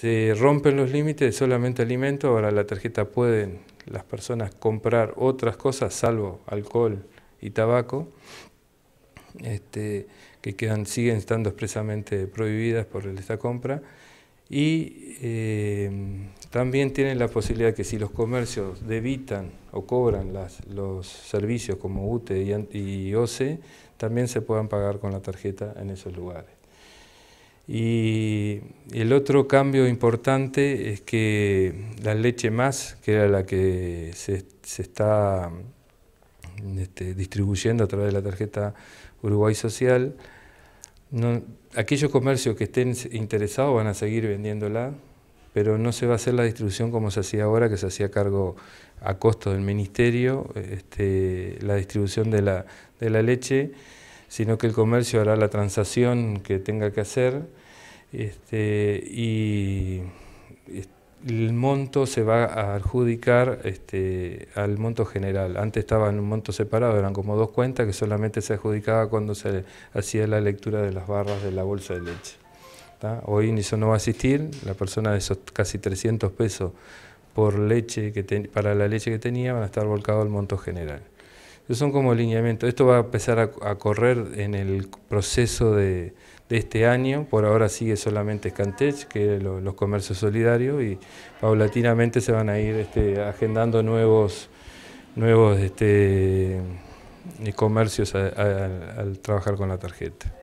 Se rompen los límites de solamente alimento, ahora la tarjeta pueden las personas comprar otras cosas salvo alcohol y tabaco, este, que siguen estando expresamente prohibidas por esta compra. Y em, también tienen la posibilidad que si los comercios debitan o cobran los servicios como UTE y OCE, también se puedan pagar con la tarjeta en esos lugares. Y el otro cambio importante es que la leche más, que era la que se, está este, distribuyendo a través de la tarjeta Uruguay Social, aquellos comercios que estén interesados van a seguir vendiéndola, pero no se va a hacer la distribución como se hacía ahora, que se hacía cargo a costo del ministerio, este, la distribución de la leche sino que el comercio hará la transacción que tenga que hacer este, y el monto se va a adjudicar este, al monto general. Antes estaba en un monto separado, eran como dos cuentas que solamente se adjudicaba cuando se hacía la lectura de las barras de la bolsa de leche. Hoy Hoy eso no va a existir, la persona de esos casi 300 pesos por leche que para la leche que tenía van a estar volcado al monto general son como lineamientos. Esto va a empezar a, correr en el proceso de, este año. Por ahora sigue solamente Scantech, que es los comercios solidarios, y paulatinamente se van a ir este, agendando nuevos, nuevos este, eh, comercios al trabajar con la tarjeta.